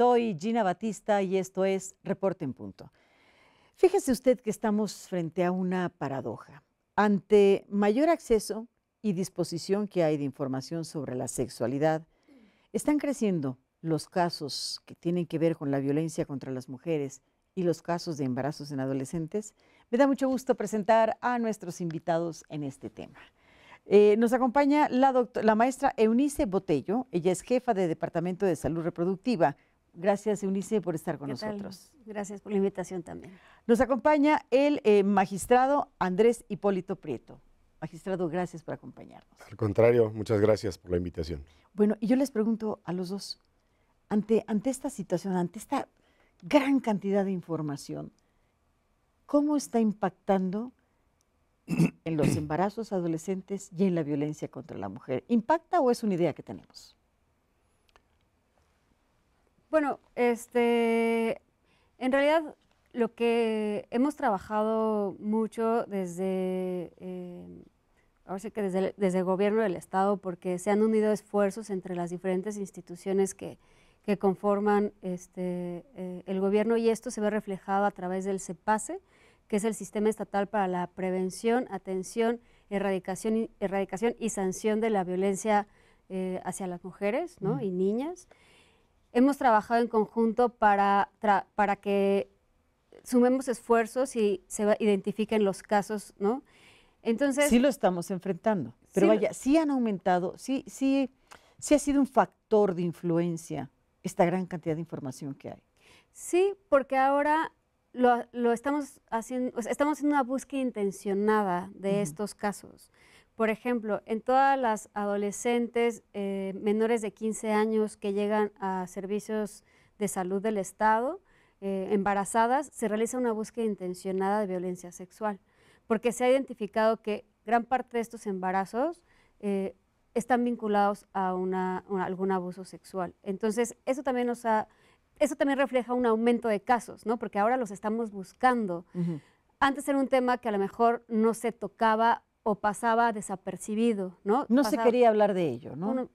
Soy Gina Batista y esto es Reporte en Punto. Fíjese usted que estamos frente a una paradoja. Ante mayor acceso y disposición que hay de información sobre la sexualidad, están creciendo los casos que tienen que ver con la violencia contra las mujeres y los casos de embarazos en adolescentes. Me da mucho gusto presentar a nuestros invitados en este tema. Eh, nos acompaña la, la maestra Eunice Botello, ella es jefa de Departamento de Salud Reproductiva Gracias, Eunice, por estar con nosotros. Gracias por la invitación también. Nos acompaña el eh, magistrado Andrés Hipólito Prieto. Magistrado, gracias por acompañarnos. Al contrario, muchas gracias por la invitación. Bueno, y yo les pregunto a los dos, ante, ante esta situación, ante esta gran cantidad de información, ¿cómo está impactando en los embarazos adolescentes y en la violencia contra la mujer? ¿Impacta o es una idea que tenemos? Bueno, este, en realidad lo que hemos trabajado mucho desde, em, que desde el, gobierno del Estado, porque se han unido esfuerzos entre las diferentes instituciones que, conforman este, eh, el gobierno y esto se ve reflejado a través del CEPASE, que es el Sistema Estatal para la Prevención, Atención, Erradicación y, erradicación y Sanción de la Violencia eh, hacia las Mujeres y Niñas hemos trabajado en conjunto para, para que sumemos esfuerzos y se identifiquen los casos, ¿no? Entonces... Sí lo estamos enfrentando, pero vaya, sí han aumentado, sí, sí, sí ha sido un factor de influencia esta gran cantidad de información que hay. Sí, porque ahora lo, estamos haciendo, estamos haciendo una búsqueda intencionada de estos casos. Por ejemplo, en todas las adolescentes eh, menores de 15 años que llegan a servicios de salud del Estado, eh, embarazadas, se realiza una búsqueda intencionada de violencia sexual, porque se ha identificado que gran parte de estos embarazos eh, están vinculados a, algún abuso sexual. Entonces, eso también nos ha, eso también refleja un aumento de casos, ¿no? Porque ahora los estamos buscando. Antes era un tema que a lo mejor no se tocaba o pasaba desapercibido, ¿no? No se quería hablar de ello, ¿no?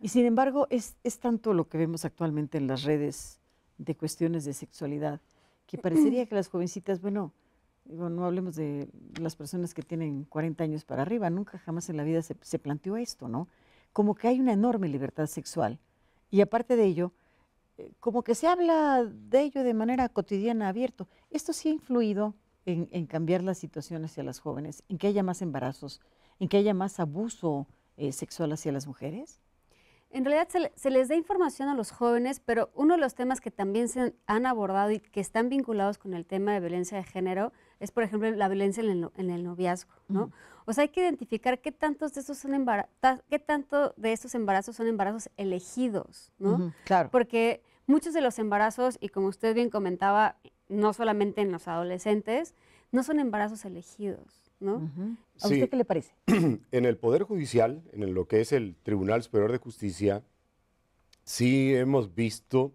y sin embargo, es, tanto lo que vemos actualmente en las redes de cuestiones de sexualidad, que parecería que las jovencitas, bueno, no hablemos de las personas que tienen 40 años para arriba, nunca jamás en la vida se, se planteó esto, ¿no? Como que hay una enorme libertad sexual. Y aparte de ello, eh, como que se habla de ello de manera cotidiana, abierto. Esto sí ha influido en, cambiar la situación hacia las jóvenes, en que haya más embarazos, en que haya más abuso eh, sexual hacia las mujeres? En realidad se, les da información a los jóvenes, pero uno de los temas que también se han abordado y que están vinculados con el tema de violencia de género es, por ejemplo, la violencia en el, noviazgo, ¿no? O sea, hay que identificar qué tantos de estos son embarazos, qué tanto de estos embarazos son embarazos elegidos, ¿no? claro. Porque Muchos de los embarazos, y como usted bien comentaba, no solamente en los adolescentes, no son embarazos elegidos, ¿no? ¿A usted qué le parece? en el Poder Judicial, en lo que es el Tribunal Superior de Justicia, sí hemos visto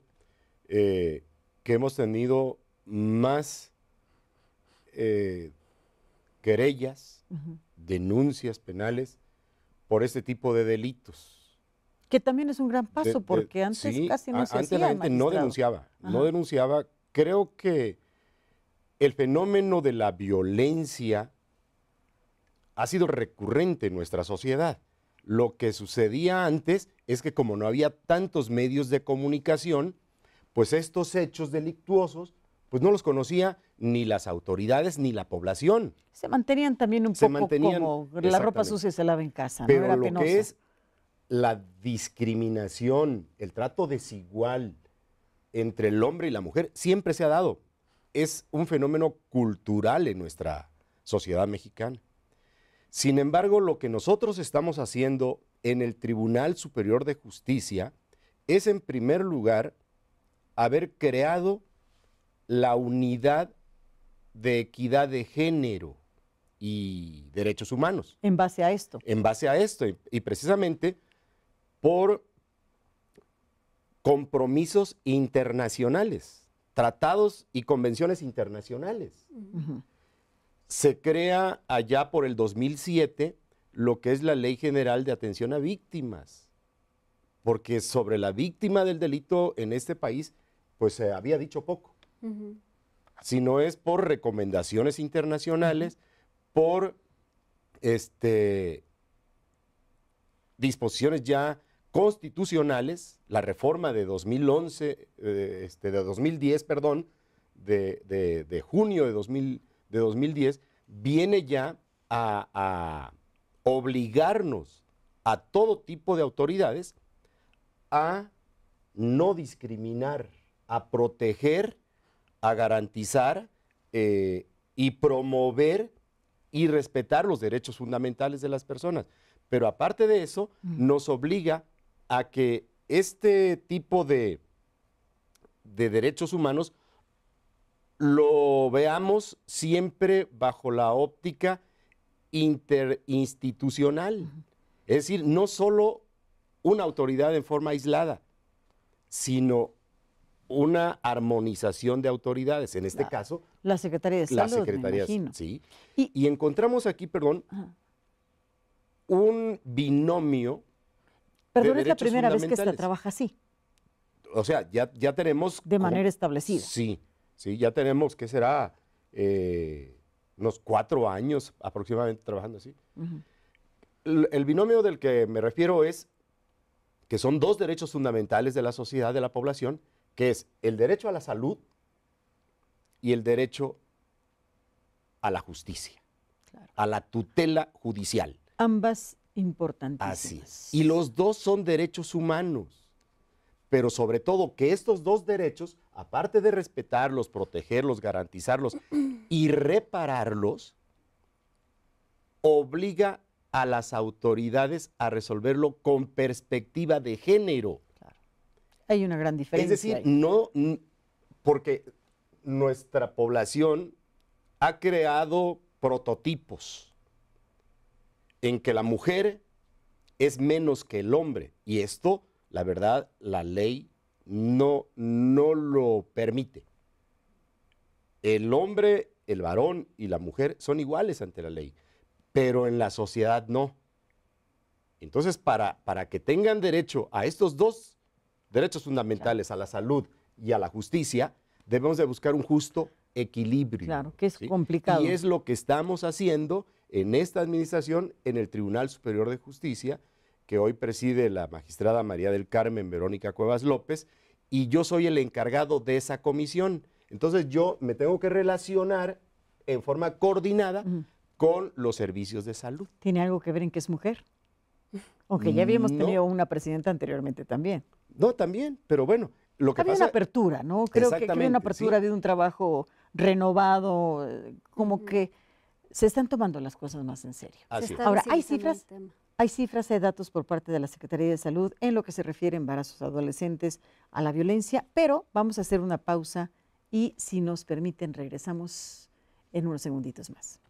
eh, que hemos tenido más eh, querellas, denuncias penales por este tipo de delitos. Que también es un gran paso, porque antes casi no se no denunciaba, no denunciaba. Creo que el fenómeno de la violencia ha sido recurrente en nuestra sociedad. Lo que sucedía antes es que como no había tantos medios de comunicación, pues estos hechos delictuosos, pues no los conocía ni las autoridades ni la población. Se mantenían también un poco como la ropa sucia se lava en casa. ¿no? Era la discriminación, el trato desigual entre el hombre y la mujer siempre se ha dado. Es un fenómeno cultural en nuestra sociedad mexicana. Sin embargo, lo que nosotros estamos haciendo en el Tribunal Superior de Justicia es, en primer lugar, haber creado la unidad de equidad de género y derechos humanos. En base a esto. En base a esto. Y, precisamente por compromisos internacionales, tratados y convenciones internacionales. Se crea allá por el 2007 lo que es la Ley General de Atención a Víctimas, porque sobre la víctima del delito en este país, pues se había dicho poco. Si no es por recomendaciones internacionales, por este, disposiciones ya constitucionales, la reforma de 2011, eh, este, de 2010, perdón, de, junio de, 2000, de, 2010, viene ya a, obligarnos a todo tipo de autoridades a no discriminar, a proteger, a garantizar eh, y promover y respetar los derechos fundamentales de las personas. Pero aparte de eso, mm. nos obliga a a que este tipo de, de derechos humanos lo veamos siempre bajo la óptica interinstitucional. Es decir, no solo una autoridad en forma aislada, sino una armonización de autoridades, en este caso. La Secretaría de Salud. La Secretaría, sí. Y, encontramos aquí, perdón, un binomio Perdón, es la primera vez que se trabaja así. O sea, ya, tenemos... De manera establecida. Sí, sí, ya tenemos, que será? Eh, unos cuatro años aproximadamente trabajando así. el, binomio del que me refiero es que son dos derechos fundamentales de la sociedad, de la población, que es el derecho a la salud y el derecho a la justicia, a la tutela judicial. Ambas Importantísimas. Así Y los dos son derechos humanos, pero sobre todo que estos dos derechos, aparte de respetarlos, protegerlos, garantizarlos y repararlos, obliga a las autoridades a resolverlo con perspectiva de género. Hay una gran diferencia. Es decir, no, porque nuestra población ha creado prototipos en que la mujer es menos que el hombre. Y esto, la verdad, la ley no, no lo permite. El hombre, el varón y la mujer son iguales ante la ley, pero en la sociedad no. Entonces, para, para que tengan derecho a estos dos derechos fundamentales, a la salud y a la justicia, debemos de buscar un justo equilibrio. Claro, que es complicado. Y es lo que estamos haciendo en esta administración en el Tribunal Superior de Justicia, que hoy preside la magistrada María del Carmen Verónica Cuevas López, y yo soy el encargado de esa comisión. Entonces yo me tengo que relacionar en forma coordinada con los servicios de salud. ¿Tiene algo que ver en que es mujer? Aunque ya habíamos tenido una presidenta anteriormente también. No, también, pero bueno, lo que Había pasa... una apertura, ¿no? Creo que, había una apertura de un trabajo renovado, eh, como que se están tomando las cosas más en serio. Ahora, hay cifras, hay cifras, hay datos por parte de la Secretaría de Salud en lo que se refiere a embarazos adolescentes, a la violencia, pero vamos a hacer una pausa y si nos permiten regresamos en unos segunditos más.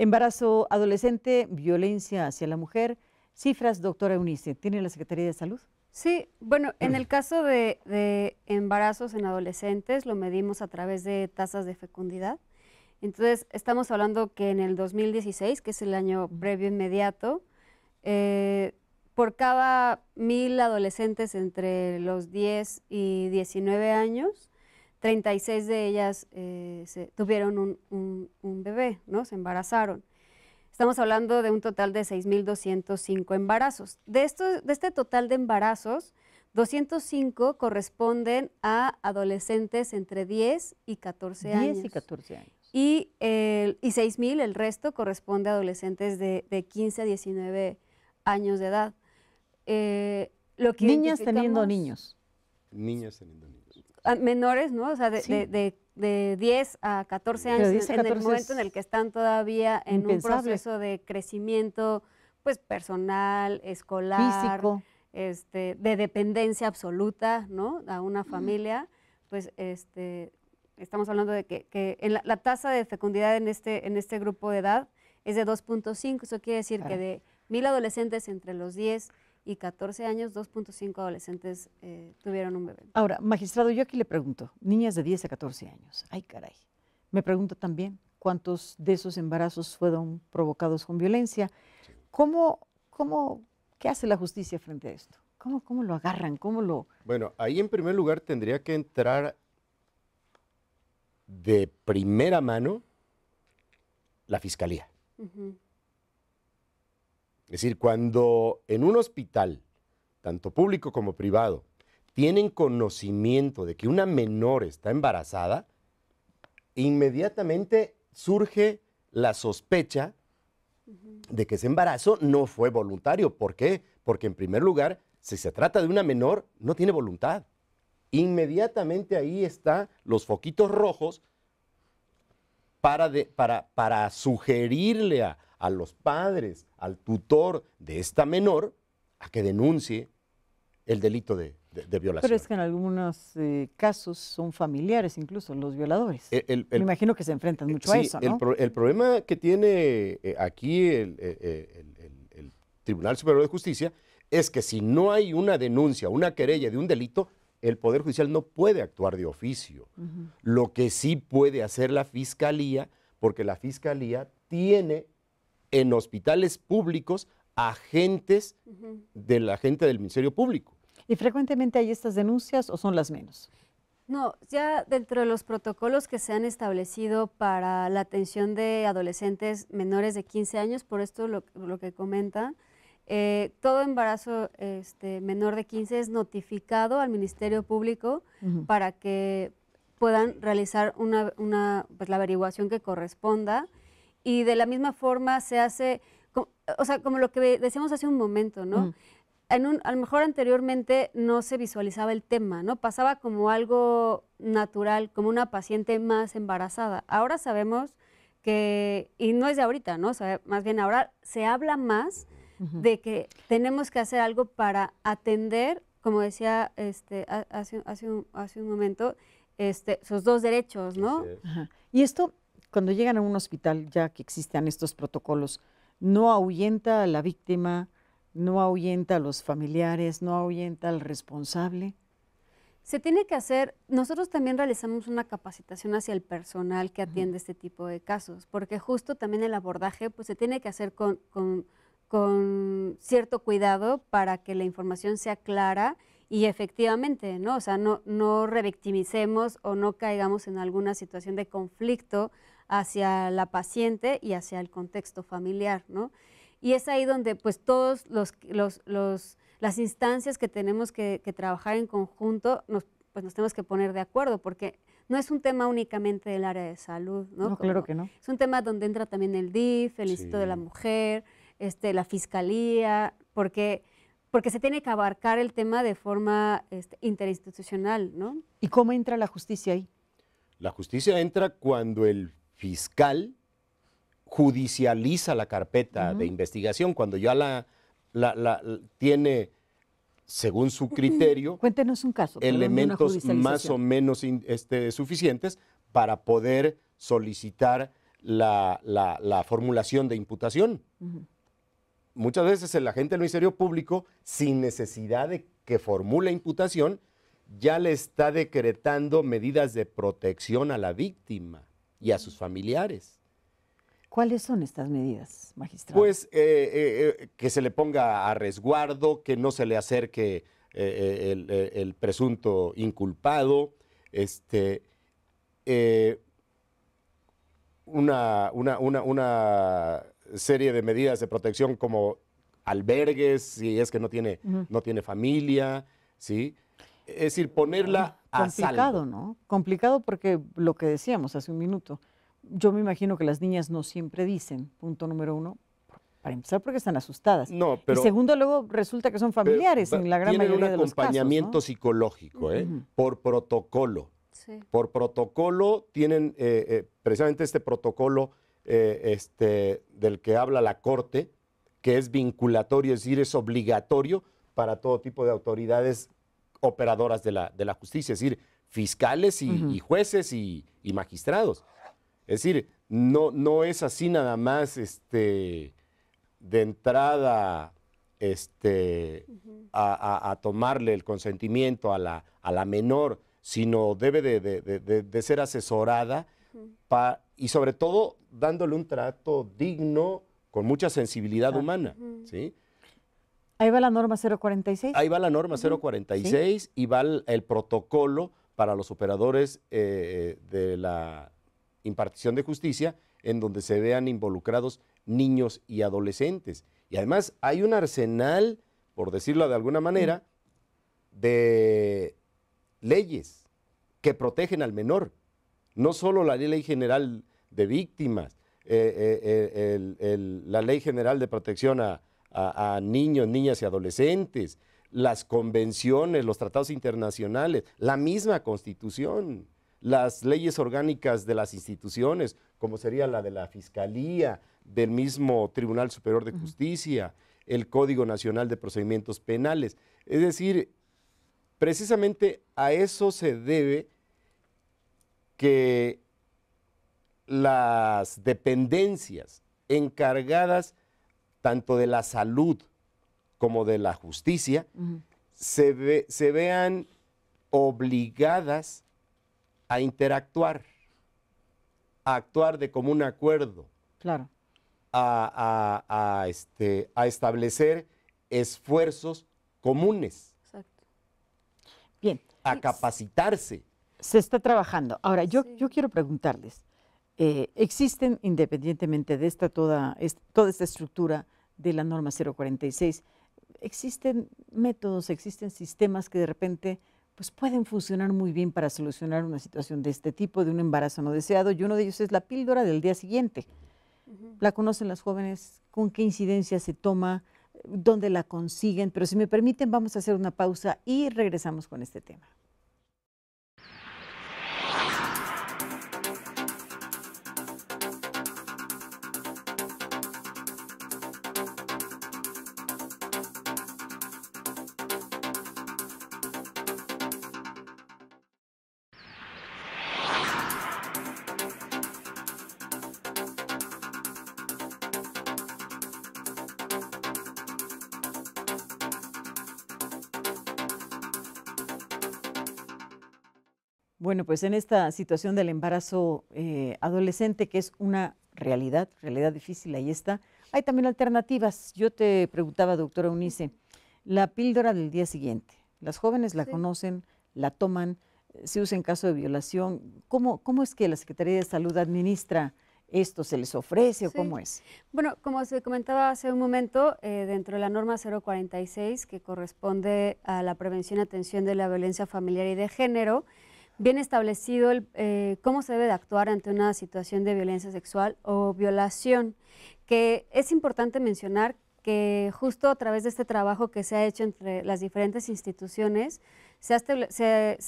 Embarazo adolescente, violencia hacia la mujer. Cifras, doctora Eunice, ¿tiene la Secretaría de Salud? Sí, bueno, en el caso de, embarazos en adolescentes lo medimos a través de tasas de fecundidad. Entonces, estamos hablando que en el 2016, que es el año previo inmediato, eh, por cada mil adolescentes entre los 10 y 19 años, 36 de ellas eh, se tuvieron un, bebé, ¿no? Se embarazaron. Estamos hablando de un total de 6.205 embarazos. De, de este total de embarazos, 205 corresponden a adolescentes entre 10 y 14 años. 10 y 14 años. Y, 6.000, el resto, corresponde a adolescentes de, 15 a 19 años de edad. Eh, lo que Niñas teniendo niños. Niñas teniendo niños menores, ¿no? O sea, de, 10 a 14 años, en el momento en el que están todavía en un proceso de crecimiento, pues personal, escolar, Este, de dependencia absoluta, ¿no? A una familia, pues este, estamos hablando de que, la, tasa de fecundidad en este, en este grupo de edad es de 2.5, eso quiere decir que de mil adolescentes entre los 10 y 14 años, 2.5 adolescentes eh, tuvieron un bebé. Ahora, magistrado, yo aquí le pregunto, niñas de 10 a 14 años, ay caray, me pregunto también cuántos de esos embarazos fueron provocados con violencia. ¿Cómo, cómo, qué hace la justicia frente a esto? ¿Cómo, ¿Cómo lo agarran? ¿Cómo lo...? Bueno, ahí en primer lugar tendría que entrar de primera mano la fiscalía. Es decir, cuando en un hospital, tanto público como privado, tienen conocimiento de que una menor está embarazada, inmediatamente surge la sospecha de que ese embarazo no fue voluntario. ¿Por qué? Porque en primer lugar, si se trata de una menor, no tiene voluntad. Inmediatamente ahí están los foquitos rojos para, para, para sugerirle a, a los padres, al tutor de esta menor, a que denuncie el delito de, violación. Pero es que en algunos eh, casos son familiares incluso los violadores. Me imagino que se enfrentan eh, mucho a eso, El, problema que tiene eh, aquí el, Tribunal Superior de Justicia es que si no hay una denuncia, una querella de un delito, el Poder Judicial no puede actuar de oficio. Lo que sí puede hacer la Fiscalía, porque la Fiscalía tiene en hospitales públicos agentes de la gente del Ministerio Público. ¿Y frecuentemente hay estas denuncias o son las menos? No, ya dentro de los protocolos que se han establecido para la atención de adolescentes menores de 15 años, por esto lo, que comenta, eh, todo embarazo este, menor de 15 es notificado al Ministerio Público para que puedan realizar una, pues, la averiguación que corresponda y de la misma forma se hace, o sea, como lo que decíamos hace un momento, ¿no? Mm. En un, a lo mejor anteriormente no se visualizaba el tema, ¿no? Pasaba como algo natural, como una paciente más embarazada. Ahora sabemos que, y no es de ahorita, ¿no? O más bien ahora se habla más de que tenemos que hacer algo para atender, como decía este, hace, hace, un, hace un momento, este, sus dos derechos, ¿no? Y esto cuando llegan a un hospital, ya que existan estos protocolos, no ahuyenta a la víctima, no ahuyenta a los familiares, no ahuyenta al responsable. Se tiene que hacer, nosotros también realizamos una capacitación hacia el personal que atiende este tipo de casos, porque justo también el abordaje pues, se tiene que hacer con, con, con cierto cuidado para que la información sea clara y efectivamente, ¿no? O sea, no, no revictimicemos o no caigamos en alguna situación de conflicto hacia la paciente y hacia el contexto familiar, ¿no? Y es ahí donde pues todos los, las instancias que tenemos que, trabajar en conjunto, nos, pues nos tenemos que poner de acuerdo, porque no es un tema únicamente del área de salud, ¿no? no claro que no. Es un tema donde entra también el DIF, el Instituto de la Mujer, este, la Fiscalía, porque, porque se tiene que abarcar el tema de forma este, interinstitucional, ¿no? ¿Y cómo entra la justicia ahí? La justicia entra cuando el fiscal judicializa la carpeta de investigación cuando ya la, tiene según su criterio, Cuéntenos un caso, elementos más o menos este, suficientes para poder solicitar la, formulación de imputación. Muchas veces el agente del Ministerio Público, sin necesidad de que formule imputación, ya le está decretando medidas de protección a la víctima y a sus familiares. ¿Cuáles son estas medidas, magistrado? Pues eh, eh, eh, que se le ponga a resguardo, que no se le acerque el, presunto inculpado, este, una, serie de medidas de protección como albergues, si es que no tiene, no tiene familia, ¿sí? Es decir, ponerla Complicado, ¿no? Complicado porque lo que decíamos hace un minuto, yo me imagino que las niñas no siempre dicen, punto número uno, para empezar porque están asustadas. No, pero. Y segundo, luego resulta que son familiares en la gran mayoría de los casos. un acompañamiento psicológico, ¿eh? Por protocolo. Por protocolo tienen eh, eh, precisamente este protocolo este, del que habla la Corte, que es vinculatorio, es decir, es obligatorio para todo tipo de autoridades operadoras de la, de la justicia, es decir, fiscales y, jueces y, magistrados. Es decir, no, no es así nada más este, de entrada este, a, tomarle el consentimiento a la, a la menor, sino debe de, ser asesorada y sobre todo dándole un trato digno con mucha sensibilidad humana. ¿sí? Ahí va la norma 046. Ahí va la norma 046 y va el, protocolo para los operadores eh, de la impartición de justicia en donde se vean involucrados niños y adolescentes. Y además hay un arsenal, por decirlo de alguna manera, de leyes que protegen al menor. No solo la ley general de víctimas, eh, eh, la ley general de protección a, a, niños, niñas y adolescentes, las convenciones, los tratados internacionales, la misma constitución, las leyes orgánicas de las instituciones, como sería la de la Fiscalía, del mismo Tribunal Superior de Justicia, el Código Nacional de Procedimientos Penales. Es decir, precisamente a eso se debe que las dependencias encargadas tanto de la salud como de la justicia, se, vean obligadas a interactuar, a actuar de común acuerdo. Claro. A, este, establecer esfuerzos comunes. Bien. A capacitarse. Se está trabajando. Ahora, yo quiero preguntarles, eh, existen independientemente de esta toda, toda esta estructura de la norma 046, existen métodos, existen sistemas que de repente pues pueden funcionar muy bien para solucionar una situación de este tipo, de un embarazo no deseado, y uno de ellos es la píldora del día siguiente. La conocen las jóvenes, con qué incidencia se toma, dónde la consiguen, pero si me permiten vamos a hacer una pausa y regresamos con este tema. pues en esta situación del embarazo eh, adolescente, que es una realidad, realidad difícil, ahí está, hay también alternativas. Yo te preguntaba, doctora Unice, la píldora del día siguiente, las jóvenes la conocen, la toman, se usa en caso de violación. ¿Cómo, es que la Secretaría de Salud administra esto? ¿Se les ofrece o cómo es? Bueno, como se comentaba hace un momento, eh, dentro de la norma 046, que corresponde a la prevención y atención de la violencia familiar y de género, bien establecido el, eh, cómo se debe de actuar ante una situación de violencia sexual o violación, que es importante mencionar que justo a través de este trabajo que se ha hecho entre las diferentes instituciones, se ha,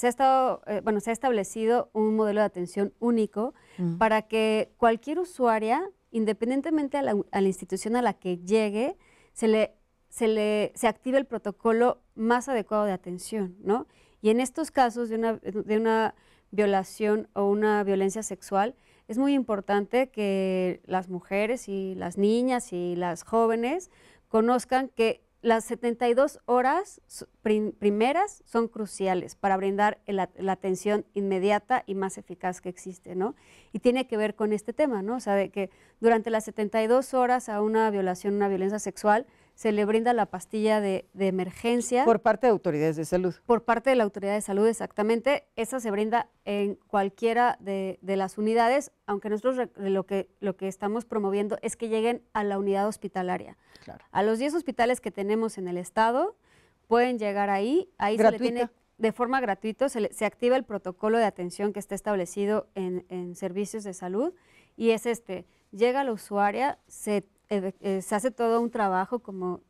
estado, eh, bueno, se ha establecido un modelo de atención único mm. para que cualquier usuaria, independientemente a la, institución a la que llegue, se le, se le se active el protocolo más adecuado de atención, ¿no? Y en estos casos de una, violación o una violencia sexual, es muy importante que las mujeres y las niñas y las jóvenes conozcan que las 72 horas primeras son cruciales para brindar la, atención inmediata y más eficaz que existe, ¿no? Y tiene que ver con este tema, ¿no? O que durante las 72 horas a una violación, una violencia sexual, se le brinda la pastilla de, emergencia. Por parte de autoridades de salud. Por parte de la autoridad de salud, exactamente. Esa se brinda en cualquiera de, las unidades, aunque nosotros lo que, lo que estamos promoviendo es que lleguen a la unidad hospitalaria. A los 10 hospitales que tenemos en el estado, pueden llegar ahí. Ahí se tiene de forma gratuita, se, activa el protocolo de atención que está establecido en, en servicios de salud y es este, llega la usuaria, se eh, eh, se hace todo un trabajo, como,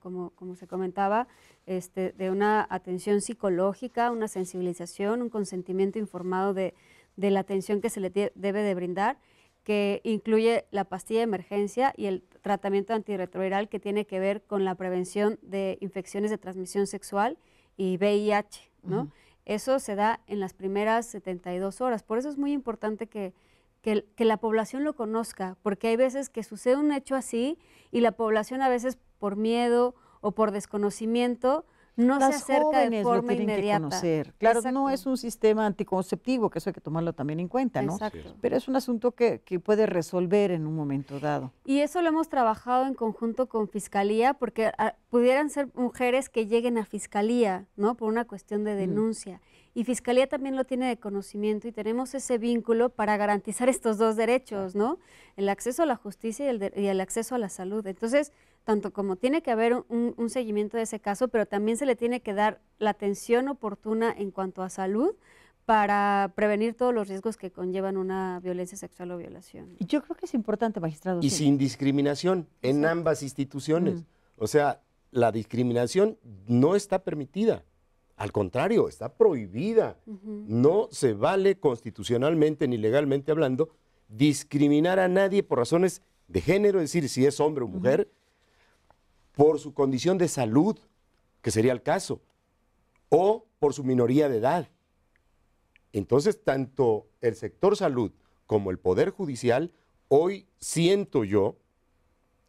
se comentaba, este, de una atención psicológica, una sensibilización, un consentimiento informado de, la atención que se le debe de brindar, que incluye la pastilla de emergencia y el tratamiento antirretroviral que tiene que ver con la prevención de infecciones de transmisión sexual y VIH, Eso se da en las primeras 72 horas, por eso es muy importante que, que, la población lo conozca, porque hay veces que sucede un hecho así y la población a veces por miedo o por desconocimiento no se acerca de forma lo tienen Que conocer. Claro, no es un sistema anticonceptivo, que eso hay que tomarlo también en cuenta, ¿no? Exacto. Pero es un asunto que, puede resolver en un momento dado. Y eso lo hemos trabajado en conjunto con Fiscalía, porque ah, pudieran ser mujeres que lleguen a Fiscalía, ¿no? Por una cuestión de denuncia y Fiscalía también lo tiene de conocimiento y tenemos ese vínculo para garantizar estos dos derechos, ¿no? El acceso a la justicia y el, acceso a la salud. Entonces, tanto como tiene que haber un, seguimiento de ese caso, pero también se le tiene que dar la atención oportuna en cuanto a salud para prevenir todos los riesgos que conllevan una violencia sexual o violación. Y yo creo que es importante, magistrado. Y sin discriminación en ambas instituciones. O sea, la discriminación no está permitida. Al contrario, está prohibida. No se vale constitucionalmente ni legalmente hablando discriminar a nadie por razones de género, es decir, si es hombre o mujer, por su condición de salud, que sería el caso, o por su minoría de edad. Entonces, tanto el sector salud como el Poder Judicial, hoy siento yo,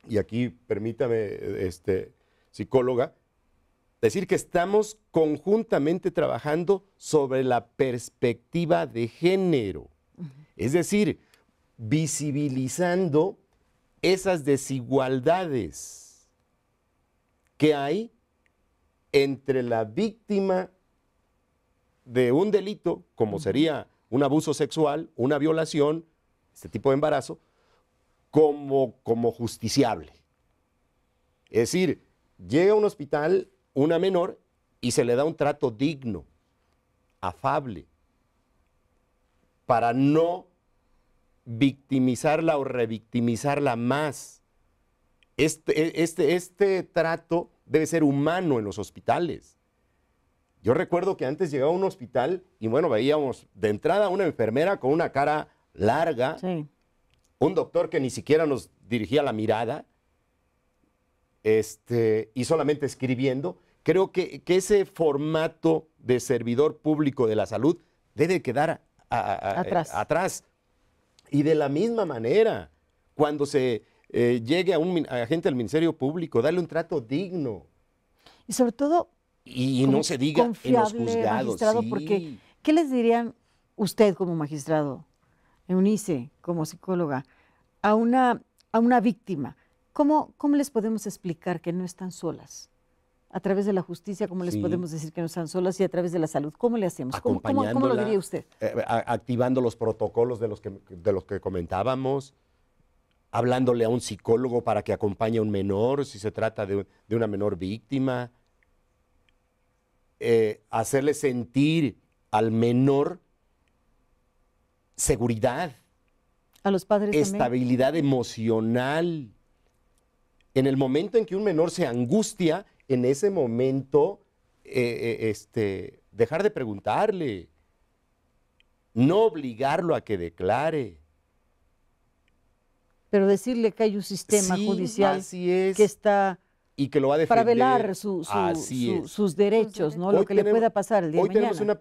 y aquí permítame, este, psicóloga, decir que estamos conjuntamente trabajando sobre la perspectiva de género, es decir, visibilizando esas desigualdades que hay entre la víctima de un delito, como sería un abuso sexual, una violación, este tipo de embarazo, como, como justiciable. Es decir, llega a un hospital una menor y se le da un trato digno, afable, para no victimizarla o revictimizarla más. Este, e, este, este trato debe ser humano en los hospitales. Yo recuerdo que antes llegaba a un hospital y bueno, veíamos de entrada una enfermera con una cara larga, un doctor que ni siquiera nos dirigía la mirada, este, y solamente escribiendo, creo que, ese formato de servidor público de la salud debe quedar atrás. Y de la misma manera, cuando se eh, llegue a un agente del Ministerio Público, darle un trato digno. Y sobre todo... Y, no se diga en los juzgados. Sí. Porque, ¿Qué les dirían usted como magistrado, Eunice, como psicóloga, a una, a una víctima? ¿Cómo, les podemos explicar que no están solas? a través de la justicia, cómo les podemos decir que no están solas y a través de la salud, ¿cómo le hacemos? ¿Cómo, lo diría usted? Eh, eh, activando los protocolos de los, que, de los que comentábamos, hablándole a un psicólogo para que acompañe a un menor si se trata de, una menor víctima, eh, hacerle sentir al menor seguridad. A los padres. Estabilidad emocional en el momento en que un menor se angustia, en ese momento, eh, eh, este, dejar de preguntarle, no obligarlo a que declare. Pero decirle que hay un sistema judicial que está y Para velar sus derechos, ¿no? lo que le pueda pasar el día hoy tenemos una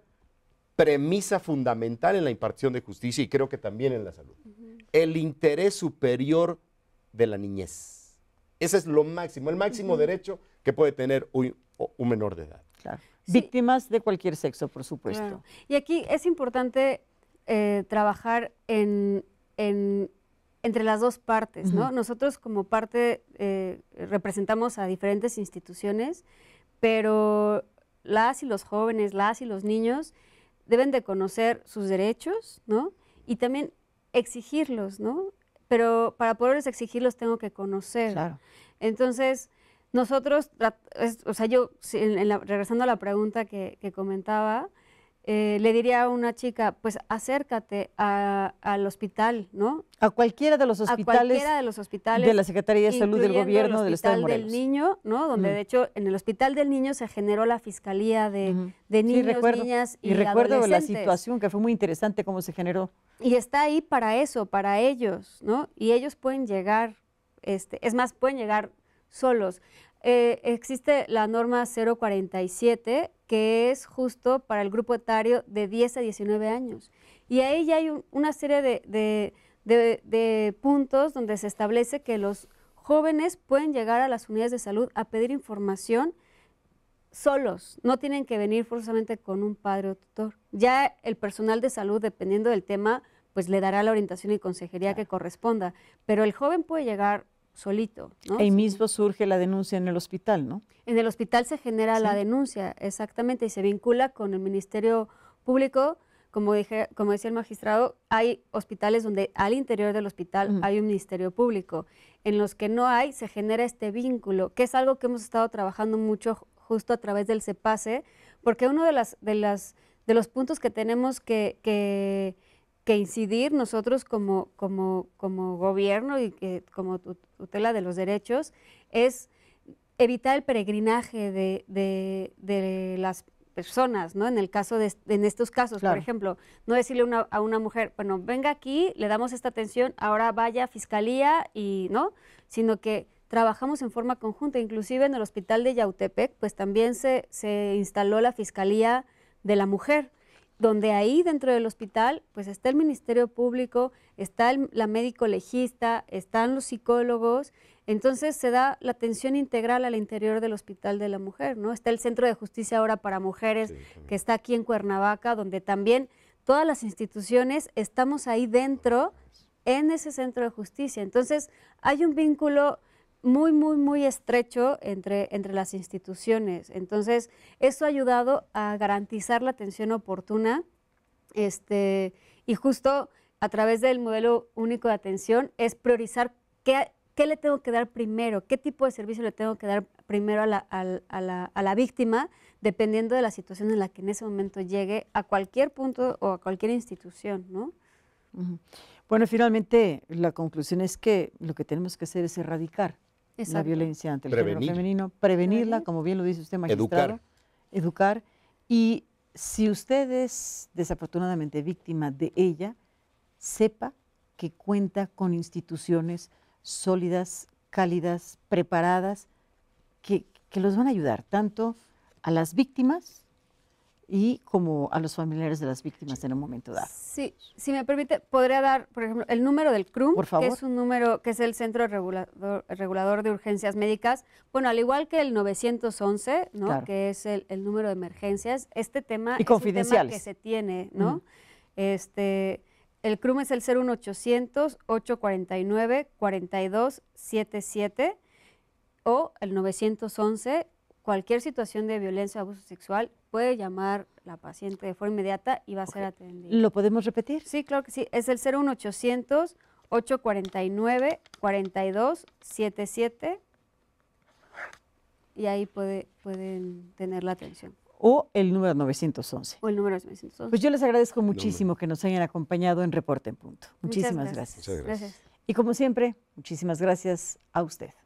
premisa fundamental en la impartición de justicia y creo que también en la salud. El interés superior de la niñez. Ese es lo máximo, el máximo derecho que puede tener un, menor de edad. Víctimas de cualquier sexo, por supuesto. Y aquí es importante eh, trabajar entre las dos partes, ¿no? Nosotros como parte eh, representamos a diferentes instituciones, pero las y los jóvenes, las y los niños deben de conocer sus derechos, ¿no? Y también exigirlos, ¿no? pero para poderles exigirlos tengo que conocer. Entonces, nosotros, o sea, yo, regresando a la pregunta que comentaba, eh, le diría a una chica, pues acércate al hospital, ¿no? A cualquiera de los hospitales. A cualquiera de los hospitales. De la Secretaría de Salud del Gobierno del Estado de Morelos. del Niño, ¿no? Donde mm. de hecho en el Hospital del Niño se generó la Fiscalía de, Niños, niñas y, y recuerdo la situación que fue muy interesante cómo se generó. Y está ahí para eso, para ellos, ¿no? Y ellos pueden llegar, este, es más, pueden llegar solos. Eh, existe la norma 047, que es justo para el grupo etario de 10 a 19 años. Y ahí ya hay una serie de, puntos donde se establece que los jóvenes pueden llegar a las unidades de salud a pedir información solos, no tienen que venir forzosamente con un padre o tutor. Ya el personal de salud, dependiendo del tema, pues le dará la orientación y consejería que corresponda, pero el joven puede llegar solito. Ahí mismo surge la denuncia en el hospital, ¿no? En el hospital se genera la denuncia, exactamente, y se vincula con el Ministerio Público. Como, dije, como decía el magistrado, hay hospitales donde al interior del hospital hay un ministerio público. En los que no hay, se genera este vínculo, que es algo que hemos estado trabajando mucho justo a través del CEPASE, porque uno de, las, de, las, de los puntos que tenemos que, incidir nosotros como, como, como gobierno y que, como tutela de los derechos es evitar el peregrinaje de, las personas, ¿no? En el caso de, en estos casos, por ejemplo, no decirle a una mujer, bueno, venga aquí, le damos esta atención, ahora vaya a fiscalía y, ¿no? Sino que trabajamos en forma conjunta, inclusive en el hospital de Yautepec, pues también se, se instaló la fiscalía de la mujer donde ahí dentro del hospital, pues está el Ministerio Público, está la médico legista, están los psicólogos, entonces se da la atención integral al interior del Hospital de la Mujer, ¿no? Está el Centro de Justicia ahora para Mujeres, que está aquí en Cuernavaca, donde también todas las instituciones estamos ahí dentro, en ese Centro de Justicia. Entonces hay un vínculo muy, muy, muy estrecho entre, entre las instituciones. Entonces, eso ha ayudado a garantizar la atención oportuna este, y justo a través del modelo único de atención es priorizar qué, le tengo que dar primero, qué tipo de servicio le tengo que dar primero a la, la, a la, víctima, dependiendo de la situación en la que en ese momento llegue a cualquier punto o a cualquier institución, ¿no? Bueno, finalmente la conclusión es que lo que tenemos que hacer es erradicar esa la violencia ante el género femenino, prevenirla, como bien lo dice usted, magistrado, educar. educar. Y si usted es desafortunadamente víctima de ella, sepa que cuenta con instituciones sólidas, cálidas, preparadas, que, que los van a ayudar tanto a las víctimas y como a los familiares de las víctimas en un momento dado. Sí, si me permite, podría dar, por ejemplo, el número del CRUM, que es un número que es el Centro Regulador, de Urgencias Médicas. Bueno, al igual que el 911, ¿no? que es el, número de emergencias, este tema es que se tiene, ¿no? Este el CRUM es el 01800 849 4277 o el 911 cualquier situación de violencia o abuso sexual puede llamar la paciente de forma inmediata y va a ser atendida. ¿Lo podemos repetir? Sí, claro que sí. Es el 01800 849 4277 y ahí puede, pueden tener la atención o el número 911. O el número 911. Pues yo les agradezco muchísimo que nos hayan acompañado en Reporte en Punto. Muchísimas gracias. gracias. Y como siempre, muchísimas gracias a usted.